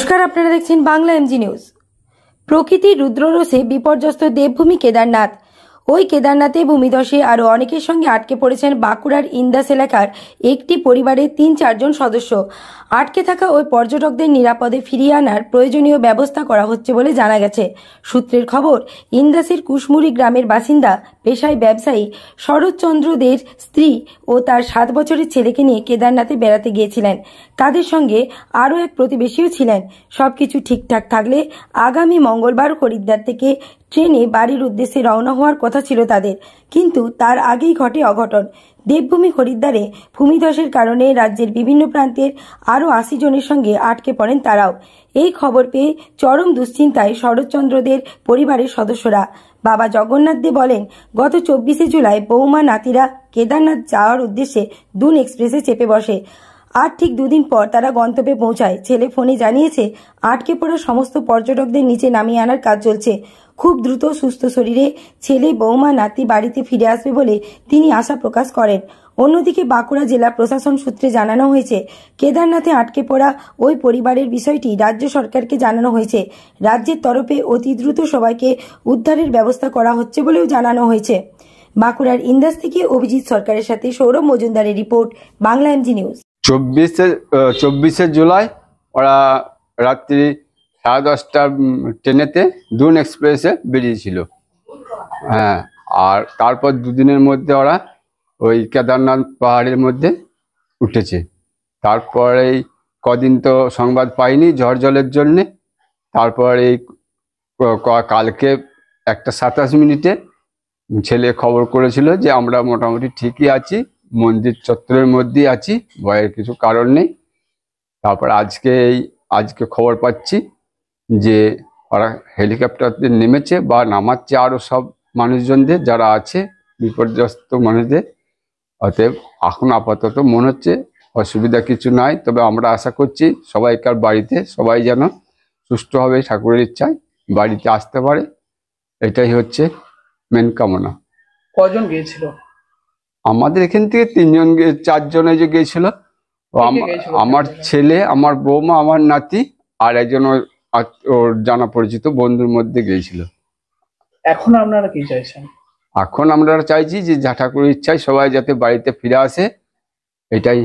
নমস্কার আপনারা দেখছেন বাংলা এমজি নিউজ প্রকৃতির রুদ্ররসে বিপর্যস্ত দেবভূমি কেদারনাথ ওই কেদারনাথে ভূমিধসে আরও অনেকের সঙ্গে আটকে পড়েছেন বাঁকুড়ার ইন্দাস এলাকার একটি পরিবারের তিন চারজন সদস্য আটকে থাকা ওই পর্যটকদের নিরাপদে ফিরিয়ে আনার প্রয়োজনীয় ব্যবস্থা করা হচ্ছে বলে জানা গেছে সূত্রের খবর ইন্দাসের কুশমুরি গ্রামের বাসিন্দা পেশায় ব্যবসায়ী শরৎচন্দ্র দের স্ত্রী ও তার সাত বছরের ছেলেকে নিয়ে কেদারনাথে বেড়াতে গিয়েছিলেন তাদের সঙ্গে আরও এক প্রতিবেশীও ছিলেন সবকিছু ঠিকঠাক থাকলে আগামী মঙ্গলবার হরিদ্বার থেকে ট্রেনে বাড়ির উদ্দেশ্যে রওনা হওয়ার কথা ছিল তাদের কিন্তু তার আগেই ঘটে অঘটন দেবভূমি খরিদ্দারে ভূমিধসের কারণে রাজ্যের বিভিন্ন প্রান্তের আরও আশি জনের সঙ্গে আটকে পড়েন তারাও এই খবর পেয়ে চরম দুশ্চিন্তায় শরৎচন্দ্রদের পরিবারের সদস্যরা বাবা জগন্নাথ দে বলেন গত চব্বিশে জুলাই বৌমা নাতিরা কেদারনাথ যাওয়ার উদ্দেশ্যে দুন এক্সপ্রেসে চেপে বসে আর ঠিক দুদিন পর তারা গন্তব্যে পৌঁছায় ছেলে ফোনে জানিয়েছে আটকে পড়া সমস্ত পর্যটকদের নিচে নামিয়ে আনার কাজ চলছে খুব দ্রুত সুস্থ শরীরে ছেলে বৌমা নাতি বাড়িতে ফিরে আসবে বলে তিনি আশা প্রকাশ করেন অন্যদিকে বাঁকুড়া জেলা প্রশাসন সূত্রে জানানো হয়েছে কেদারনাথে আটকে পড়া ওই পরিবারের বিষয়টি রাজ্য সরকারকে জানানো হয়েছে রাজ্যের তরফে অতি দ্রুত সবাইকে উদ্ধারের ব্যবস্থা করা হচ্ছে বলেও জানানো হয়েছে বাঁকুড়ার ইন্দাস থেকে অভিজিৎ সরকারের সাথে সৌরভ মজুমদারের রিপোর্ট বাংলা এমজি নিউজ চব্বিশে চব্বিশে জুলাই ওরা রাত্রি সাড়ে দশটা ট্রেনেতে দুন এক্সপ্রেসে বেরিয়েছিল হ্যাঁ আর তারপর দুদিনের মধ্যে ওরা ওই কেদারনাথ পাহাড়ের মধ্যে উঠেছে তারপরে কদিন তো সংবাদ পাইনি ঝড় জলের জন্যে তারপর এই কালকে একটা সাতাশ মিনিটে ছেলে খবর করেছিল যে আমরা মোটামুটি ঠিকই আছি মন্দির চত্বরের মধ্যেই আছি ভয়ের কিছু কারণ নেই তারপর আজকে এই আজকে খবর পাচ্ছি যে ওরা হেলিকপ্টারতে নেমেছে বা নামাচ্ছে আরও সব মানুষজনদের যারা আছে বিপর্যস্ত মানুষদের অতএব এখন আপাতত মনে হচ্ছে অসুবিধা কিছু নাই তবে আমরা আশা করছি সবাইকার বাড়িতে সবাই যেন সুষ্ঠুভাবে ঠাকুরের ইচ্ছায় বাড়িতে আসতে পারে এটাই হচ্ছে মেন কামনা কজন গিয়েছিল আমাদের এখান থেকে তিনজন চারজনে যে গেছিল আমার ছেলে আমার বৌমা আমার নাতি আর একজন ওর জানা পরিচিত বন্ধুর মধ্যে গিয়েছিল এখন আপনারা কি চাইছেন এখন আমরা চাইছি যে যা ঠাকুরের ইচ্ছায় সবাই যাতে বাড়িতে ফিরে আসে এটাই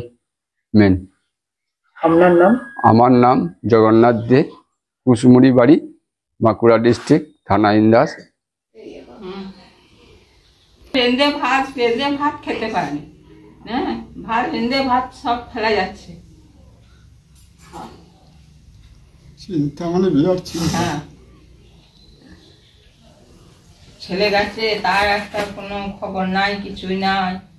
মেন আপনার নাম আমার নাম জগন্নাথ দে কুসুমুড়ি বাড়ি বাঁকুড়া ডিস্ট্রিক্ট থানা ইন্দাস রেঁধে ভাত রেঁধে ভাত খেতে পারেনি হ্যাঁ ভাত রেঁধে ভাত সব ফেলা যাচ্ছে চিন্তা মানে বিরাট চিন্তা হ্যাঁ। ছেলে গেছে তার একটা কোনো খবর নাই কিছুই নাই